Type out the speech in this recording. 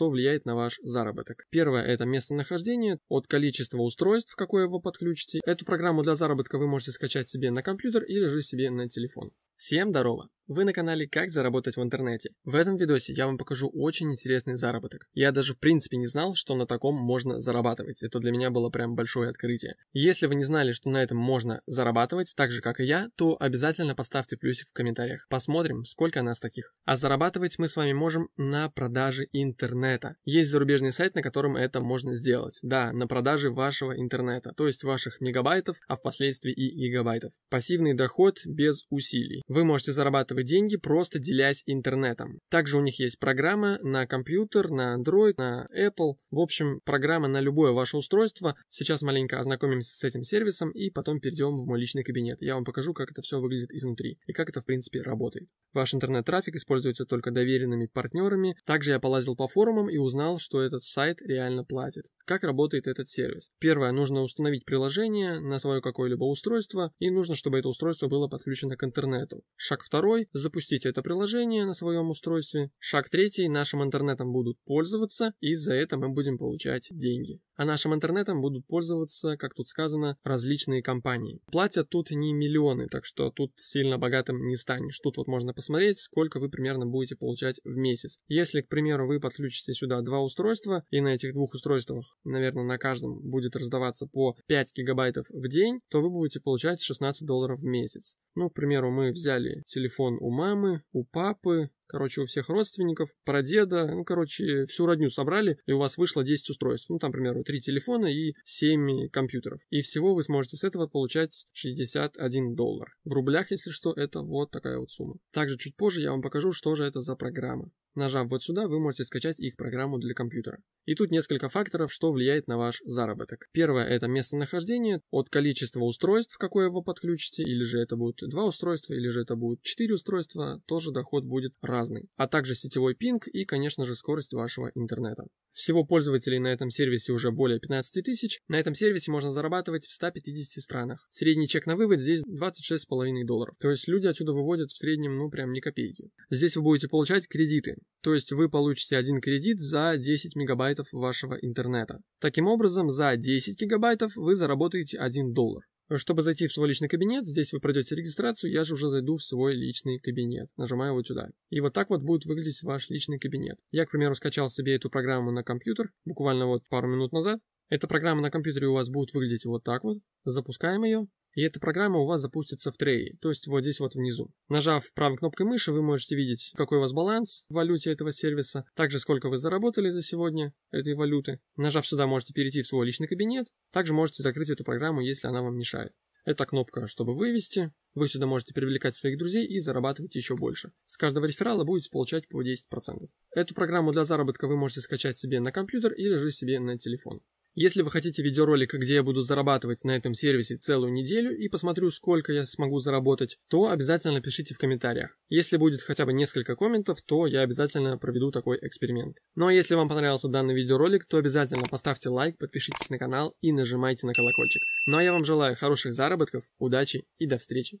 что влияет на ваш заработок. Первое – это местонахождение от количества устройств, какое вы подключите. Эту программу для заработка вы можете скачать себе на компьютер или же себе на телефон. Всем здорово! Вы на канале «Как заработать в интернете». В этом видосе я вам покажу очень интересный заработок. Я даже в принципе не знал, что на таком можно зарабатывать. Это для меня было прям большое открытие. Если вы не знали, что на этом можно зарабатывать, так же как и я, то обязательно поставьте плюсик в комментариях. Посмотрим, сколько нас таких. А зарабатывать мы с вами можем на продаже интернета. Есть зарубежный сайт, на котором это можно сделать. Да, на продаже вашего интернета, то есть ваших мегабайтов, а впоследствии и гигабайтов. Пассивный доход без усилий. Вы можете зарабатывать деньги, просто делясь интернетом. Также у них есть программа на компьютер, на Android, на Apple. В общем, программа на любое ваше устройство. Сейчас маленько ознакомимся с этим сервисом и потом перейдем в мой личный кабинет. Я вам покажу, как это все выглядит изнутри и как это, в принципе, работает. Ваш интернет-трафик используется только доверенными партнерами. Также я полазил по форумам и узнал, что этот сайт реально платит. Как работает этот сервис? Первое, нужно установить приложение на свое какое-либо устройство, и нужно, чтобы это устройство было подключено к интернету. Шаг второй, запустите это приложение на своем устройстве. Шаг третий, нашим интернетом будут пользоваться, и за это мы будем получать деньги. А нашим интернетом будут пользоваться, как тут сказано, различные компании. Платят тут не миллионы, так что тут сильно богатым не станешь. Тут вот можно посмотреть, сколько вы примерно будете получать в месяц. Если, к примеру, вы подключите сюда два устройства, и на этих двух устройствах, наверное, на каждом будет раздаваться по 5 гигабайтов в день, то вы будете получать 16 долларов в месяц. Ну, к примеру, мы взяли телефон у мамы, у папы, короче, у всех родственников, прадеда, ну, короче, всю родню собрали, и у вас вышло 10 устройств. Ну, там, к примеру, 3 телефона и 7 компьютеров. И всего вы сможете с этого получать 61 доллар. В рублях, если что, это вот такая вот сумма. Также чуть позже я вам покажу, что же это за программа. Нажав вот сюда, вы можете скачать их программу для компьютера. И тут несколько факторов, что влияет на ваш заработок. Первое – это местонахождение, от количества устройств, какое вы подключите, или же это будут два устройства, или же это будут четыре устройства, тоже доход будет разный. А также сетевой пинг и, конечно же, скорость вашего интернета. Всего пользователей на этом сервисе уже более 15 тысяч. На этом сервисе можно зарабатывать в 150 странах. Средний чек на вывод здесь 26,5 долларов. То есть люди отсюда выводят в среднем, ну прям не копейки. Здесь вы будете получать кредиты. То есть вы получите один кредит за 10 мегабайтов вашего интернета. Таким образом, за 10 гигабайтов вы заработаете 1 доллар. Чтобы зайти в свой личный кабинет, здесь вы пройдете регистрацию, я же уже зайду в свой личный кабинет. Нажимаю вот сюда. И вот так вот будет выглядеть ваш личный кабинет. Я, к примеру, скачал себе эту программу на компьютер буквально вот пару минут назад. Эта программа на компьютере у вас будет выглядеть вот так вот. Запускаем ее. И эта программа у вас запустится в трее, то есть вот здесь вот внизу. Нажав правой кнопкой мыши, вы можете видеть, какой у вас баланс в валюте этого сервиса, также сколько вы заработали за сегодня этой валюты. Нажав сюда, можете перейти в свой личный кабинет, также можете закрыть эту программу, если она вам мешает. Это кнопка, чтобы вывести. Вы сюда можете привлекать своих друзей и зарабатывать еще больше. С каждого реферала будете получать по 10%. Эту программу для заработка вы можете скачать себе на компьютер или же себе на телефон. Если вы хотите видеоролик, где я буду зарабатывать на этом сервисе целую неделю и посмотрю, сколько я смогу заработать, то обязательно пишите в комментариях. Если будет хотя бы несколько комментов, то я обязательно проведу такой эксперимент. Ну а если вам понравился данный видеоролик, то обязательно поставьте лайк, подпишитесь на канал и нажимайте на колокольчик. Ну а я вам желаю хороших заработков, удачи и до встречи.